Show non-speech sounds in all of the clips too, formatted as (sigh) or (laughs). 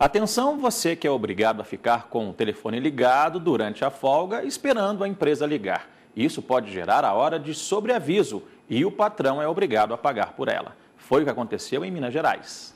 Atenção, você que é obrigado a ficar com o telefone ligado durante a folga esperando a empresa ligar. Isso pode gerar a hora de sobreaviso e o patrão é obrigado a pagar por ela. Foi o que aconteceu em Minas Gerais.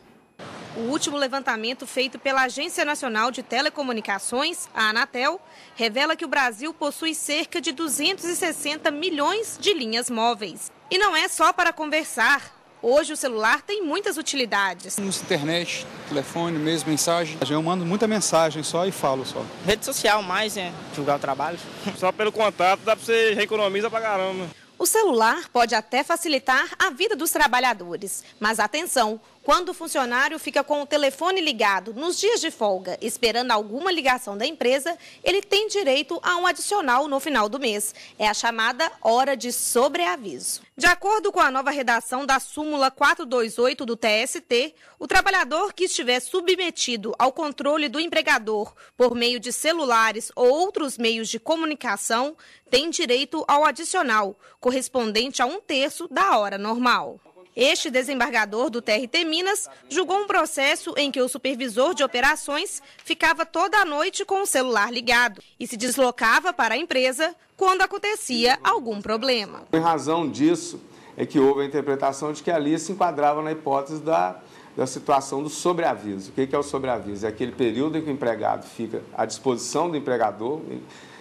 O último levantamento feito pela Agência Nacional de Telecomunicações, a Anatel, revela que o Brasil possui cerca de 260 milhões de linhas móveis. E não é só para conversar. Hoje o celular tem muitas utilidades. Internet, telefone, mesmo mensagem. Eu mando muita mensagem só e falo só. Rede social mais, né? Divulgar o trabalho. (laughs) Só pelo contato dá pra você economizar pra caramba. O celular pode até facilitar a vida dos trabalhadores, mas atenção, quando o funcionário fica com o telefone ligado nos dias de folga, esperando alguma ligação da empresa, ele tem direito a um adicional no final do mês. É a chamada hora de sobreaviso. De acordo com a nova redação da súmula 428 do TST, o trabalhador que estiver submetido ao controle do empregador por meio de celulares ou outros meios de comunicação tem direito ao adicional, correspondente a um terço da hora normal. Este desembargador do TRT Minas julgou um processo em que o supervisor de operações ficava toda a noite com o celular ligado e se deslocava para a empresa quando acontecia algum problema. Em razão disso, é que houve a interpretação de que ali se enquadrava na hipótese da, da situação do sobreaviso. O que é o sobreaviso? É aquele período em que o empregado fica à disposição do empregador,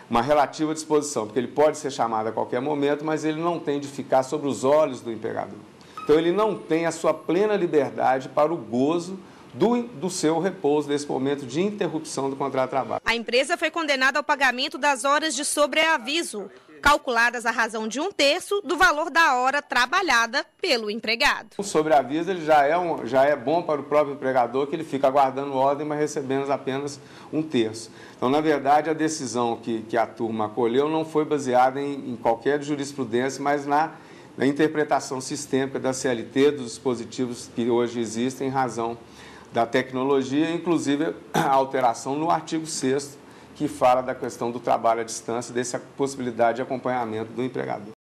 uma relativa disposição, porque ele pode ser chamado a qualquer momento, mas ele não tem de ficar sobre os olhos do empregador. Então ele não tem a sua plena liberdade para o gozo do, do, seu repouso nesse momento de interrupção do contrato de trabalho. A empresa foi condenada ao pagamento das horas de sobreaviso, calculadas à razão de um terço do valor da hora trabalhada pelo empregado. O sobreaviso ele já, é um, já é bom para o próprio empregador, que ele fica aguardando ordem, mas recebendo apenas um terço. Então, na verdade, a decisão que, que a turma acolheu não foi baseada em, em qualquer jurisprudência, mas na a interpretação sistêmica da CLT, dos dispositivos que hoje existem em razão da tecnologia, inclusive a alteração no artigo 6 que fala da questão do trabalho à distância, dessa possibilidade de acompanhamento do empregador.